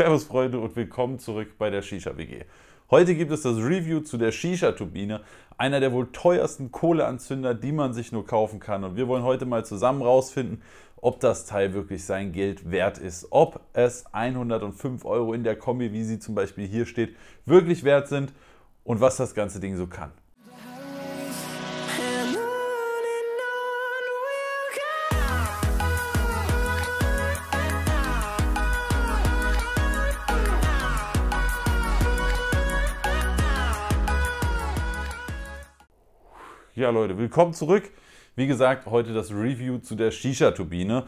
Servus Freunde und willkommen zurück bei der Shisha WG. Heute gibt es das Review zu der Shisha-Turbine, einer der wohl teuersten Kohleanzünder, die man sich nur kaufen kann. Und wir wollen heute mal zusammen rausfinden, ob das Teil wirklich sein Geld wert ist, ob es 105 Euro in der Kombi, wie sie zum Beispiel hier steht, wirklich wert sind und was das ganze Ding so kann. Ja Leute, willkommen zurück. Wie gesagt, heute das Review zu der Shisha-Turbine.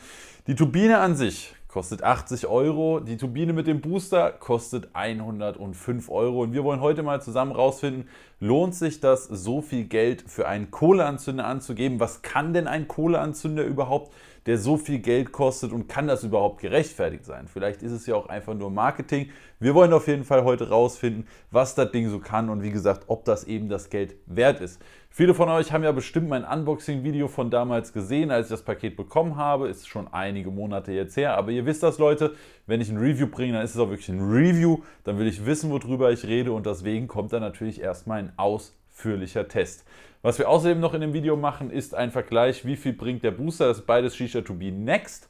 Die Turbine an sich kostet 80 Euro, die Turbine mit dem Booster kostet 105 Euro und wir wollen heute mal zusammen rausfinden, Lohnt sich das, so viel Geld für einen Kohleanzünder anzugeben? Was kann denn ein Kohleanzünder überhaupt, der so viel Geld kostet und kann das überhaupt gerechtfertigt sein? Vielleicht ist es ja auch einfach nur Marketing. Wir wollen auf jeden Fall heute rausfinden, was das Ding so kann und wie gesagt, ob das eben das Geld wert ist. Viele von euch haben ja bestimmt mein Unboxing-Video von damals gesehen, als ich das Paket bekommen habe. Ist schon einige Monate jetzt her, aber ihr wisst das, Leute wenn ich ein Review bringe, dann ist es auch wirklich ein Review. Dann will ich wissen, worüber ich rede und deswegen kommt dann natürlich erstmal ein ausführlicher Test. Was wir außerdem noch in dem Video machen, ist ein Vergleich, wie viel bringt der Booster. Das ist beides Shisha to be Next.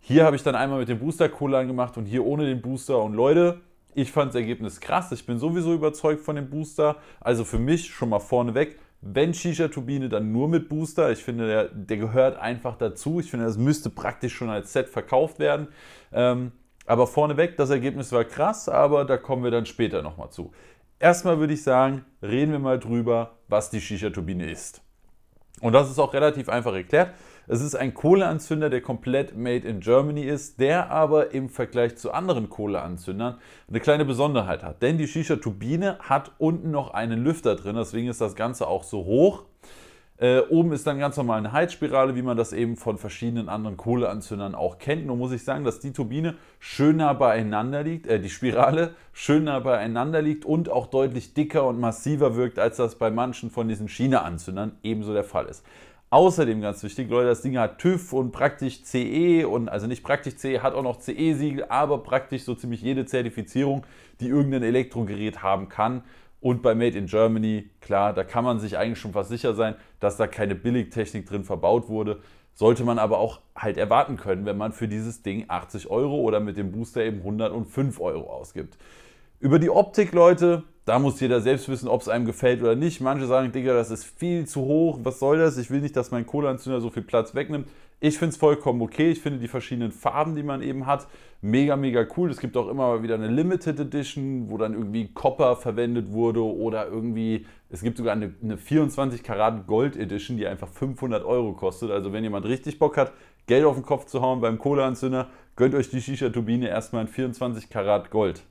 Hier habe ich dann einmal mit dem Booster Cola gemacht und hier ohne den Booster. Und Leute, ich fand das Ergebnis krass. Ich bin sowieso überzeugt von dem Booster. Also für mich schon mal vorneweg, wenn Shisha-Turbine, dann nur mit Booster. Ich finde, der, der, gehört einfach dazu. Ich finde, das müsste praktisch schon als Set verkauft werden. Ähm, aber vorneweg, das Ergebnis war krass, aber da kommen wir dann später nochmal zu. Erstmal würde ich sagen, reden wir mal drüber, was die Shisha-Turbine ist. Und das ist auch relativ einfach erklärt. Es ist ein Kohleanzünder, der komplett made in Germany ist, der aber im Vergleich zu anderen Kohleanzündern eine kleine Besonderheit hat. Denn die Shisha-Turbine hat unten noch einen Lüfter drin, deswegen ist das Ganze auch so hoch äh, oben ist dann ganz normal eine Heizspirale, wie man das eben von verschiedenen anderen Kohleanzündern auch kennt. Nur muss ich sagen, dass die Turbine schön nah beieinander liegt, äh, die Spirale schön nah beieinander liegt und auch deutlich dicker und massiver wirkt, als das bei manchen von diesen Schieneanzündern ebenso der Fall ist. Außerdem ganz wichtig, Leute, das Ding hat TÜV und praktisch CE und also nicht praktisch CE, hat auch noch CE-Siegel, aber praktisch so ziemlich jede Zertifizierung, die irgendein Elektrogerät haben kann. Und bei Made in Germany, klar, da kann man sich eigentlich schon fast sicher sein, dass da keine Billigtechnik drin verbaut wurde. Sollte man aber auch halt erwarten können, wenn man für dieses Ding 80 Euro oder mit dem Booster eben 105 Euro ausgibt. Über die Optik, Leute, da muss jeder selbst wissen, ob es einem gefällt oder nicht. Manche sagen, Digga, das ist viel zu hoch, was soll das? Ich will nicht, dass mein Kohleanzünder so viel Platz wegnimmt. Ich finde es vollkommen okay. Ich finde die verschiedenen Farben, die man eben hat, mega, mega cool. Es gibt auch immer mal wieder eine Limited Edition, wo dann irgendwie Copper verwendet wurde oder irgendwie, es gibt sogar eine, eine 24 Karat Gold Edition, die einfach 500 Euro kostet. Also wenn jemand richtig Bock hat, Geld auf den Kopf zu hauen beim Kohleanzünder, gönnt euch die Shisha-Turbine erstmal in 24 Karat Gold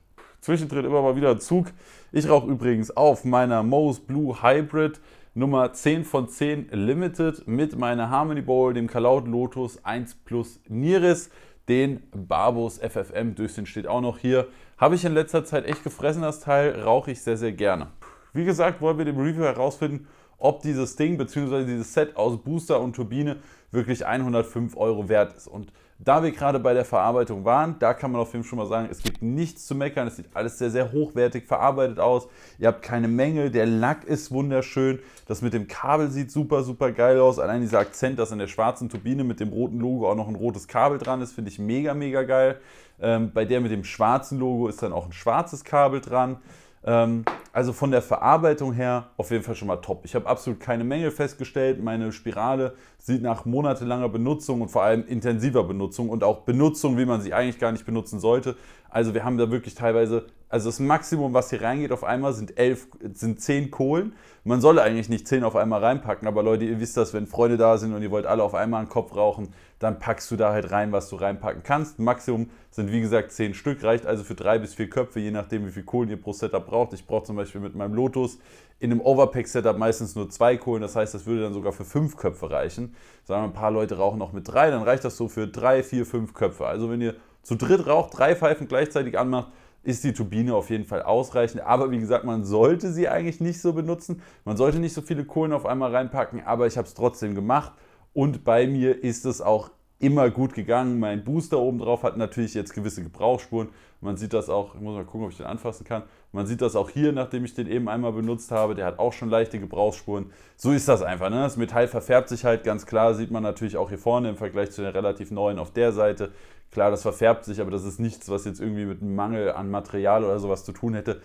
zwischendrin immer mal wieder Zug. Ich rauche übrigens auf meiner Mose Blue Hybrid Nummer 10 von 10 Limited mit meiner Harmony Bowl, dem Kalaut Lotus 1 Plus Nieris, den Barbus FFM Döschen steht auch noch hier. Habe ich in letzter Zeit echt gefressen, das Teil, rauche ich sehr, sehr gerne. Wie gesagt, wollen wir dem Review herausfinden, ob dieses Ding bzw. dieses Set aus Booster und Turbine wirklich 105 Euro wert ist. Und da wir gerade bei der Verarbeitung waren, da kann man auf jeden Fall schon mal sagen, es gibt nichts zu meckern. Es sieht alles sehr, sehr hochwertig verarbeitet aus. Ihr habt keine Mängel. Der Lack ist wunderschön. Das mit dem Kabel sieht super, super geil aus. Allein dieser Akzent, dass an der schwarzen Turbine mit dem roten Logo auch noch ein rotes Kabel dran ist, finde ich mega, mega geil. Ähm, bei der mit dem schwarzen Logo ist dann auch ein schwarzes Kabel dran. Ähm, also von der Verarbeitung her auf jeden Fall schon mal top. Ich habe absolut keine Mängel festgestellt. Meine Spirale sieht nach monatelanger Benutzung und vor allem intensiver Benutzung und auch Benutzung, wie man sie eigentlich gar nicht benutzen sollte. Also wir haben da wirklich teilweise, also das Maximum, was hier reingeht auf einmal, sind, elf, sind zehn Kohlen. Man soll eigentlich nicht zehn auf einmal reinpacken, aber Leute, ihr wisst das, wenn Freunde da sind und ihr wollt alle auf einmal einen Kopf rauchen, dann packst du da halt rein, was du reinpacken kannst. Maximum sind wie gesagt zehn Stück, reicht also für drei bis vier Köpfe, je nachdem wie viel Kohlen ihr pro Setup braucht. Ich brauche zum Beispiel Beispiel mit meinem Lotus in einem Overpack-Setup meistens nur zwei Kohlen. Das heißt, das würde dann sogar für fünf Köpfe reichen. Sagen wir, ein paar Leute rauchen noch mit drei, dann reicht das so für drei, vier, fünf Köpfe. Also wenn ihr zu dritt raucht, drei Pfeifen gleichzeitig anmacht, ist die Turbine auf jeden Fall ausreichend. Aber wie gesagt, man sollte sie eigentlich nicht so benutzen. Man sollte nicht so viele Kohlen auf einmal reinpacken, aber ich habe es trotzdem gemacht. Und bei mir ist es auch immer gut gegangen. Mein Booster oben drauf hat natürlich jetzt gewisse Gebrauchsspuren. Man sieht das auch, ich muss mal gucken, ob ich den anfassen kann. Man sieht das auch hier, nachdem ich den eben einmal benutzt habe. Der hat auch schon leichte Gebrauchsspuren. So ist das einfach. Ne? Das Metall verfärbt sich halt ganz klar. Sieht man natürlich auch hier vorne im Vergleich zu den relativ neuen auf der Seite. Klar, das verfärbt sich, aber das ist nichts, was jetzt irgendwie mit einem Mangel an Material oder sowas zu tun hätte.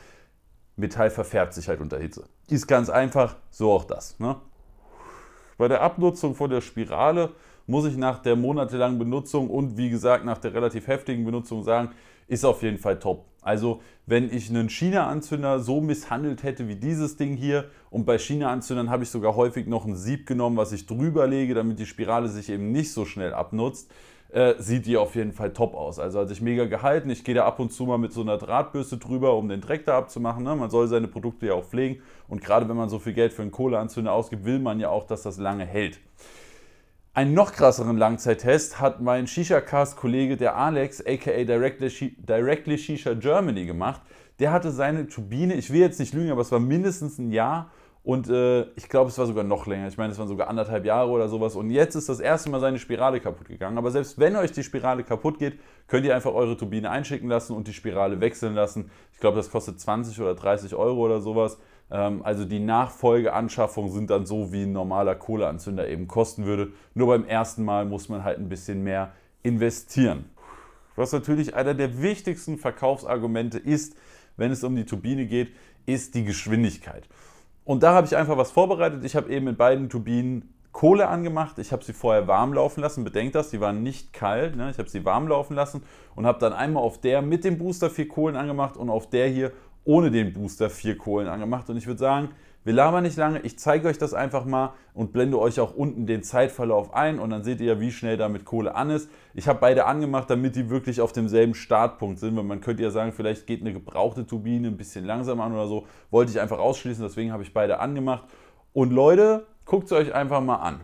Metall verfärbt sich halt unter Hitze. Ist ganz einfach, so auch das. Ne? Bei der Abnutzung von der Spirale muss ich nach der monatelangen Benutzung und wie gesagt nach der relativ heftigen Benutzung sagen, ist auf jeden Fall top. Also wenn ich einen China-Anzünder so misshandelt hätte wie dieses Ding hier und bei China-Anzündern habe ich sogar häufig noch ein Sieb genommen, was ich drüber lege, damit die Spirale sich eben nicht so schnell abnutzt, äh, sieht die auf jeden Fall top aus. Also hat sich mega gehalten. Ich gehe da ab und zu mal mit so einer Drahtbürste drüber, um den Dreck da abzumachen. Ne? Man soll seine Produkte ja auch pflegen und gerade wenn man so viel Geld für einen Kohleanzünder ausgibt, will man ja auch, dass das lange hält. Einen noch krasseren Langzeittest hat mein Shisha-Cast-Kollege, der Alex, aka Directly, Shisha Germany, gemacht. Der hatte seine Turbine, ich will jetzt nicht lügen, aber es war mindestens ein Jahr und äh, ich glaube, es war sogar noch länger. Ich meine, es waren sogar anderthalb Jahre oder sowas. Und jetzt ist das erste Mal seine Spirale kaputt gegangen. Aber selbst wenn euch die Spirale kaputt geht, könnt ihr einfach eure Turbine einschicken lassen und die Spirale wechseln lassen. Ich glaube, das kostet 20 oder 30 Euro oder sowas. Ähm, also die Nachfolgeanschaffungen sind dann so, wie ein normaler Kohleanzünder eben kosten würde. Nur beim ersten Mal muss man halt ein bisschen mehr investieren. Was natürlich einer der wichtigsten Verkaufsargumente ist, wenn es um die Turbine geht, ist die Geschwindigkeit. Und da habe ich einfach was vorbereitet. Ich habe eben mit beiden Turbinen Kohle angemacht. Ich habe sie vorher warm laufen lassen. Bedenkt das, die waren nicht kalt. Ne? Ich habe sie warm laufen lassen und habe dann einmal auf der mit dem Booster vier Kohlen angemacht und auf der hier ohne den Booster vier Kohlen angemacht. Und ich würde sagen, wir labern nicht lange, ich zeige euch das einfach mal und blende euch auch unten den Zeitverlauf ein und dann seht ihr ja, wie schnell damit Kohle an ist. Ich habe beide angemacht, damit die wirklich auf demselben Startpunkt sind, weil man könnte ja sagen, vielleicht geht eine gebrauchte Turbine ein bisschen langsamer an oder so. Wollte ich einfach ausschließen, deswegen habe ich beide angemacht. Und Leute, guckt es euch einfach mal an.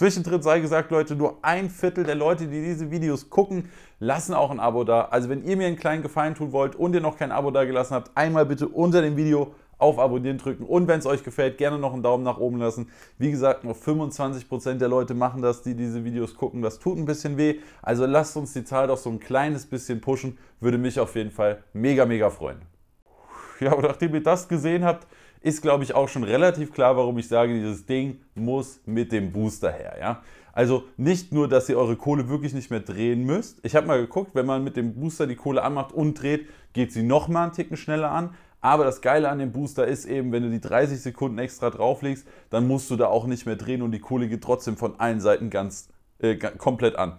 Zwischendrin sei gesagt, Leute, nur ein Viertel der Leute, die diese Videos gucken, lassen auch ein Abo da. Also wenn ihr mir einen kleinen Gefallen tun wollt und ihr noch kein Abo da gelassen habt, einmal bitte unter dem Video auf Abonnieren drücken und wenn es euch gefällt, gerne noch einen Daumen nach oben lassen. Wie gesagt, nur 25% der Leute machen das, die diese Videos gucken. Das tut ein bisschen weh. Also lasst uns die Zahl doch so ein kleines bisschen pushen. Würde mich auf jeden Fall mega, mega freuen. Ja, aber nachdem ihr das gesehen habt, ist, glaube ich, auch schon relativ klar, warum ich sage, dieses Ding muss mit dem Booster her. Ja? Also nicht nur, dass ihr eure Kohle wirklich nicht mehr drehen müsst. Ich habe mal geguckt, wenn man mit dem Booster die Kohle anmacht und dreht, geht sie nochmal einen Ticken schneller an. Aber das Geile an dem Booster ist eben, wenn du die 30 Sekunden extra drauflegst, dann musst du da auch nicht mehr drehen und die Kohle geht trotzdem von allen Seiten ganz äh, komplett an.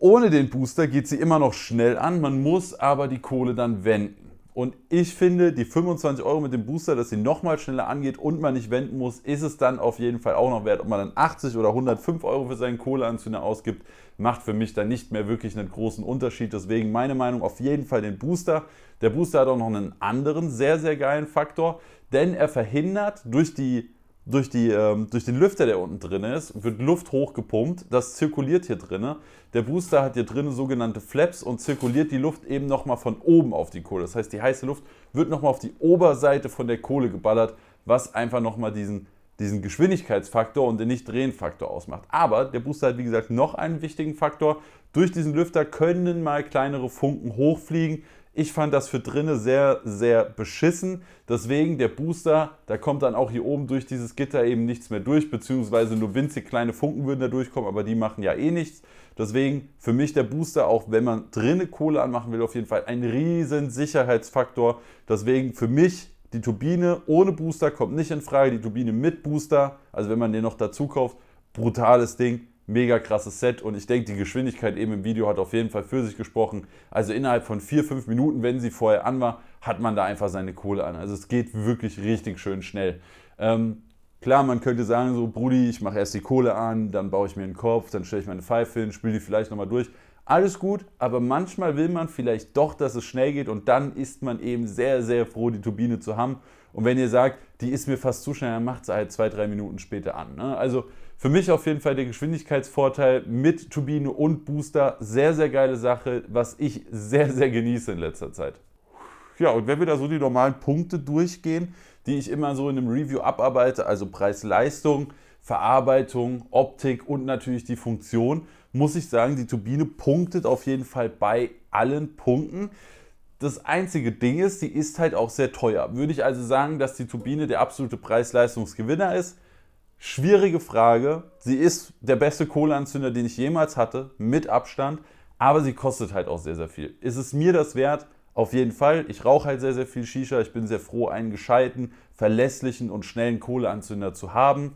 Ohne den Booster geht sie immer noch schnell an, man muss aber die Kohle dann wenden. Und ich finde, die 25 Euro mit dem Booster, dass sie nochmal schneller angeht und man nicht wenden muss, ist es dann auf jeden Fall auch noch wert. Ob man dann 80 oder 105 Euro für seinen Kohleanzünder ausgibt, macht für mich dann nicht mehr wirklich einen großen Unterschied. Deswegen meine Meinung auf jeden Fall den Booster. Der Booster hat auch noch einen anderen sehr, sehr geilen Faktor, denn er verhindert durch die durch, die, ähm, durch den Lüfter, der unten drin ist, wird Luft hochgepumpt. Das zirkuliert hier drin. Der Booster hat hier drin sogenannte Flaps und zirkuliert die Luft eben nochmal von oben auf die Kohle. Das heißt, die heiße Luft wird nochmal auf die Oberseite von der Kohle geballert, was einfach nochmal diesen, diesen Geschwindigkeitsfaktor und den Nicht-Drehen-Faktor ausmacht. Aber der Booster hat, wie gesagt, noch einen wichtigen Faktor. Durch diesen Lüfter können mal kleinere Funken hochfliegen, ich fand das für drinnen sehr, sehr beschissen. Deswegen der Booster, da kommt dann auch hier oben durch dieses Gitter eben nichts mehr durch, beziehungsweise nur winzig kleine Funken würden da durchkommen, aber die machen ja eh nichts. Deswegen für mich der Booster, auch wenn man drinnen Kohle anmachen will, auf jeden Fall ein riesen Sicherheitsfaktor. Deswegen für mich die Turbine ohne Booster kommt nicht in Frage, die Turbine mit Booster, also wenn man den noch dazu kauft, brutales Ding mega krasses Set und ich denke, die Geschwindigkeit eben im Video hat auf jeden Fall für sich gesprochen. Also innerhalb von 4-5 Minuten, wenn sie vorher an war, hat man da einfach seine Kohle an. Also es geht wirklich richtig schön schnell. Ähm, klar, man könnte sagen, so Brudi, ich mache erst die Kohle an, dann baue ich mir einen Kopf, dann stelle ich meine Pfeife hin, spiele die vielleicht nochmal durch. Alles gut, aber manchmal will man vielleicht doch, dass es schnell geht und dann ist man eben sehr, sehr froh, die Turbine zu haben. Und wenn ihr sagt, die ist mir fast zu schnell, dann macht sie halt zwei, drei Minuten später an. Ne? Also für mich auf jeden Fall der Geschwindigkeitsvorteil mit Turbine und Booster. Sehr, sehr geile Sache, was ich sehr, sehr genieße in letzter Zeit. Ja, und wenn wir da so die normalen Punkte durchgehen, die ich immer so in einem Review abarbeite, also Preis-Leistung, Verarbeitung, Optik und natürlich die Funktion, muss ich sagen, die Turbine punktet auf jeden Fall bei allen Punkten. Das einzige Ding ist, die ist halt auch sehr teuer. Würde ich also sagen, dass die Turbine der absolute Preis-Leistungsgewinner ist? Schwierige Frage. Sie ist der beste Kohleanzünder, den ich jemals hatte, mit Abstand, aber sie kostet halt auch sehr, sehr viel. Ist es mir das wert? Auf jeden Fall. Ich rauche halt sehr, sehr viel Shisha. Ich bin sehr froh, einen gescheiten, verlässlichen und schnellen Kohleanzünder zu haben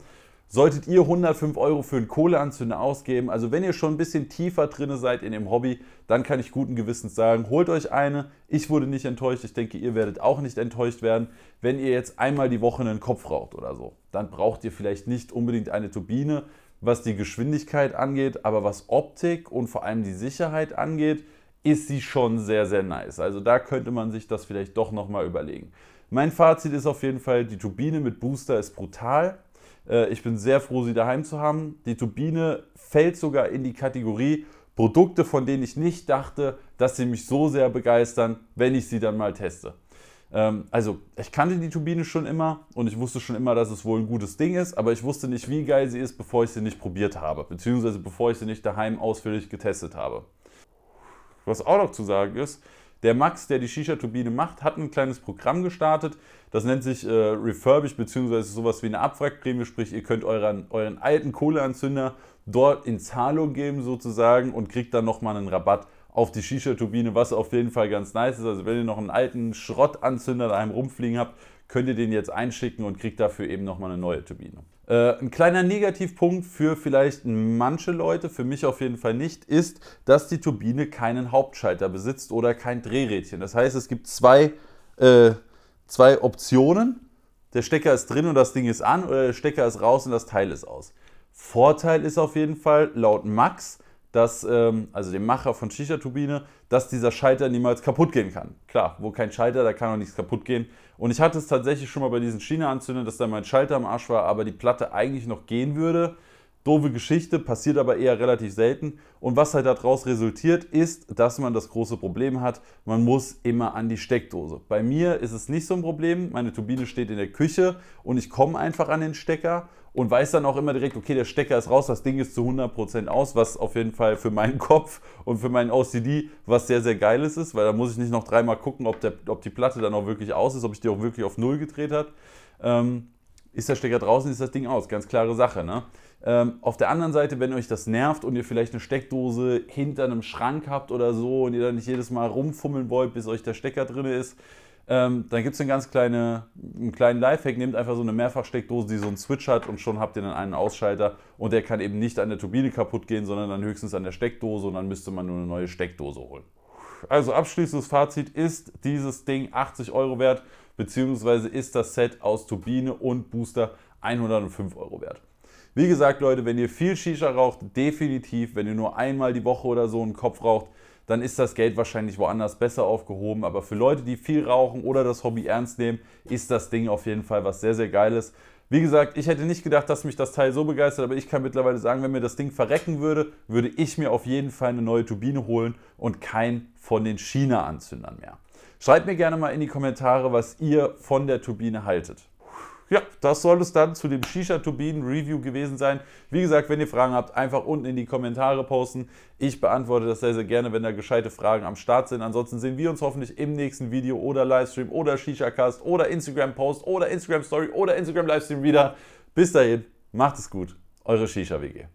solltet ihr 105 Euro für einen Kohleanzünder ausgeben. Also wenn ihr schon ein bisschen tiefer drin seid in dem Hobby, dann kann ich guten Gewissens sagen, holt euch eine. Ich wurde nicht enttäuscht. Ich denke, ihr werdet auch nicht enttäuscht werden, wenn ihr jetzt einmal die Woche einen Kopf raucht oder so. Dann braucht ihr vielleicht nicht unbedingt eine Turbine, was die Geschwindigkeit angeht, aber was Optik und vor allem die Sicherheit angeht, ist sie schon sehr, sehr nice. Also da könnte man sich das vielleicht doch nochmal überlegen. Mein Fazit ist auf jeden Fall, die Turbine mit Booster ist brutal äh, ich bin sehr froh, sie daheim zu haben. Die Turbine fällt sogar in die Kategorie Produkte, von denen ich nicht dachte, dass sie mich so sehr begeistern, wenn ich sie dann mal teste. Ähm, also, ich kannte die Turbine schon immer und ich wusste schon immer, dass es wohl ein gutes Ding ist, aber ich wusste nicht, wie geil sie ist, bevor ich sie nicht probiert habe, beziehungsweise bevor ich sie nicht daheim ausführlich getestet habe. Was auch noch zu sagen ist, der Max, der die Shisha-Turbine macht, hat ein kleines Programm gestartet. Das nennt sich äh, Refurbish, bzw. sowas wie eine Abwrackprämie. Sprich, ihr könnt euren, euren alten Kohleanzünder dort in Zahlung geben sozusagen und kriegt dann nochmal einen Rabatt auf die Shisha-Turbine, was auf jeden Fall ganz nice ist. Also wenn ihr noch einen alten Schrottanzünder daheim rumfliegen habt, könnt ihr den jetzt einschicken und kriegt dafür eben nochmal eine neue Turbine. Äh, ein kleiner Negativpunkt für vielleicht manche Leute, für mich auf jeden Fall nicht, ist, dass die Turbine keinen Hauptschalter besitzt oder kein Drehrädchen. Das heißt, es gibt zwei, äh, zwei Optionen. Der Stecker ist drin und das Ding ist an oder der Stecker ist raus und das Teil ist aus. Vorteil ist auf jeden Fall, laut Max, dass, ähm, also dem Macher von Shisha-Turbine, dass dieser Schalter niemals kaputt gehen kann. Klar, wo kein Schalter, da kann auch nichts kaputt gehen. Und ich hatte es tatsächlich schon mal bei diesen China-Anzündern, dass da mein Schalter am Arsch war, aber die Platte eigentlich noch gehen würde. Doofe Geschichte, passiert aber eher relativ selten. Und was halt daraus resultiert, ist, dass man das große Problem hat, man muss immer an die Steckdose. Bei mir ist es nicht so ein Problem, meine Turbine steht in der Küche und ich komme einfach an den Stecker und weiß dann auch immer direkt, okay, der Stecker ist raus, das Ding ist zu 100% aus, was auf jeden Fall für meinen Kopf und für meinen OCD was sehr, sehr geiles ist, weil da muss ich nicht noch dreimal gucken, ob, der, ob die Platte dann auch wirklich aus ist, ob ich die auch wirklich auf Null gedreht habe. Ähm, ist der Stecker draußen, ist das Ding aus. Ganz klare Sache. Ne? Ähm, auf der anderen Seite, wenn euch das nervt und ihr vielleicht eine Steckdose hinter einem Schrank habt oder so und ihr dann nicht jedes Mal rumfummeln wollt, bis euch der Stecker drin ist, ähm, dann gibt es einen ganz kleine, einen kleinen Lifehack. Nehmt einfach so eine Mehrfachsteckdose, die so einen Switch hat und schon habt ihr dann einen Ausschalter. Und der kann eben nicht an der Turbine kaputt gehen, sondern dann höchstens an der Steckdose und dann müsste man nur eine neue Steckdose holen. Also abschließendes Fazit ist dieses Ding 80 Euro wert, beziehungsweise ist das Set aus Turbine und Booster 105 Euro wert. Wie gesagt, Leute, wenn ihr viel Shisha raucht, definitiv, wenn ihr nur einmal die Woche oder so einen Kopf raucht, dann ist das Geld wahrscheinlich woanders besser aufgehoben. Aber für Leute, die viel rauchen oder das Hobby ernst nehmen, ist das Ding auf jeden Fall was sehr, sehr Geiles. Wie gesagt, ich hätte nicht gedacht, dass mich das Teil so begeistert, aber ich kann mittlerweile sagen, wenn mir das Ding verrecken würde, würde ich mir auf jeden Fall eine neue Turbine holen und keinen von den China-Anzündern mehr. Schreibt mir gerne mal in die Kommentare, was ihr von der Turbine haltet ja, das soll es dann zu dem Shisha-Turbinen-Review gewesen sein. Wie gesagt, wenn ihr Fragen habt, einfach unten in die Kommentare posten. Ich beantworte das sehr, sehr gerne, wenn da gescheite Fragen am Start sind. Ansonsten sehen wir uns hoffentlich im nächsten Video oder Livestream oder Shisha-Cast oder Instagram-Post oder Instagram-Story oder Instagram-Livestream wieder. Bis dahin, macht es gut. Eure Shisha-WG.